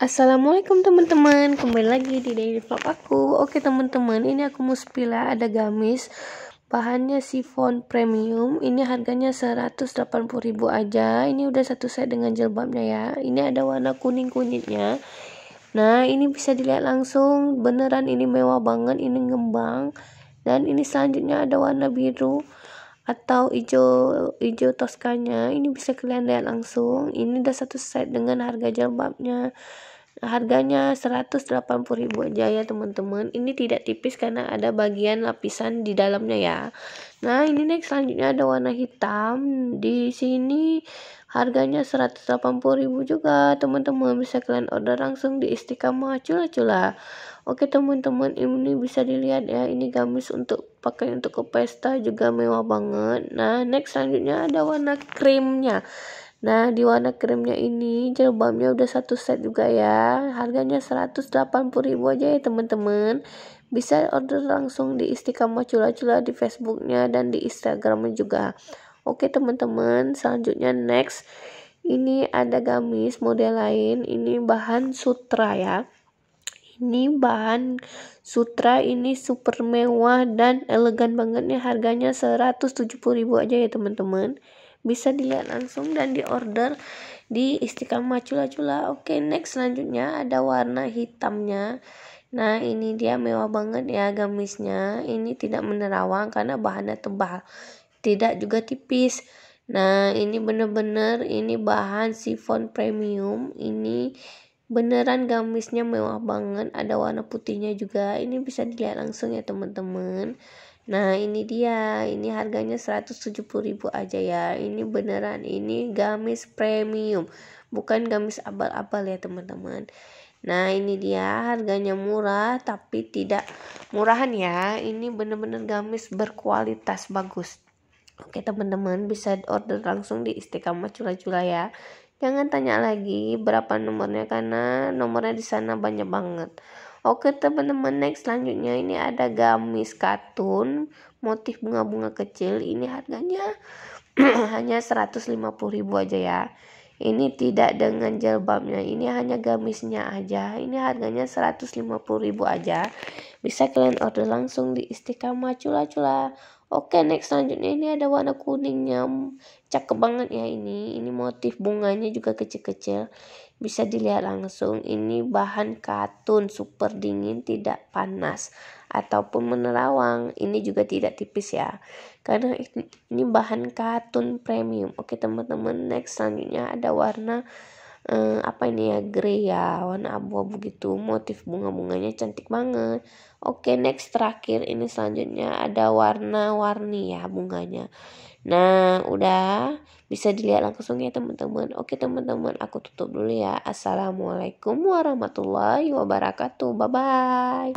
Assalamualaikum teman-teman, kembali lagi di daily vlog aku. Oke teman-teman, ini aku mau sepila ya. ada gamis bahannya sifon premium. Ini harganya 180.000 aja. Ini udah satu set dengan jilbabnya ya. Ini ada warna kuning kunyitnya. Nah, ini bisa dilihat langsung. Beneran ini mewah banget, ini ngembang. Dan ini selanjutnya ada warna biru atau hijau hijau toskanya ini bisa kalian lihat langsung ini udah satu set dengan harga jilbabnya harganya 180.000 aja ya teman-teman ini tidak tipis karena ada bagian lapisan di dalamnya ya nah ini next selanjutnya ada warna hitam di sini harganya 180.000 juga teman-teman bisa kalian order langsung di istiqamah cula-cula oke teman-teman ini bisa dilihat ya ini gamis untuk pakai untuk ke pesta juga mewah banget nah next selanjutnya ada warna krimnya Nah, di warna krimnya ini jilbabnya udah satu set juga ya. Harganya 180.000 aja ya, teman-teman. Bisa order langsung di Istiqamah Cula-Cula di Facebooknya dan di Instagramnya juga. Oke, teman-teman, selanjutnya next. Ini ada gamis model lain, ini bahan sutra ya. Ini bahan sutra ini super mewah dan elegan banget nih harganya 170.000 aja ya teman-teman bisa dilihat langsung dan diorder di Istiqlal Macula-Cula oke next selanjutnya ada warna hitamnya Nah ini dia mewah banget ya gamisnya Ini tidak menerawang karena bahannya tebal Tidak juga tipis Nah ini bener-bener ini bahan sifon premium Ini beneran gamisnya mewah banget Ada warna putihnya juga Ini bisa dilihat langsung ya teman-teman Nah, ini dia. Ini harganya 170.000 aja ya. Ini beneran ini gamis premium, bukan gamis abal-abal ya, teman-teman. Nah, ini dia harganya murah tapi tidak murahan ya. Ini bener-bener gamis berkualitas bagus. Oke, teman-teman bisa order langsung di Istiqamah Cula-Cula ya. Jangan tanya lagi berapa nomornya karena nomornya di sana banyak banget. Oke teman-teman next selanjutnya ini ada gamis katun motif bunga-bunga kecil ini harganya hanya 150.000 aja ya. Ini tidak dengan jilbabnya, ini hanya gamisnya aja. Ini harganya 150.000 aja. Bisa kalian order langsung di Istiqamah Cula-Cula. Oke, next selanjutnya ini ada warna kuningnya. Cakep banget ya ini. Ini motif bunganya juga kecil-kecil. Bisa dilihat langsung. Ini bahan katun super dingin, tidak panas ataupun menerawang. Ini juga tidak tipis ya. Karena ini bahan katun premium. Oke, teman-teman, next selanjutnya ada warna eh, apa ini ya grey ya warna abu-abu gitu motif bunga-bunganya cantik banget oke next terakhir ini selanjutnya ada warna-warni ya bunganya nah udah bisa dilihat langsung ya teman-teman oke teman-teman aku tutup dulu ya assalamualaikum warahmatullahi wabarakatuh bye bye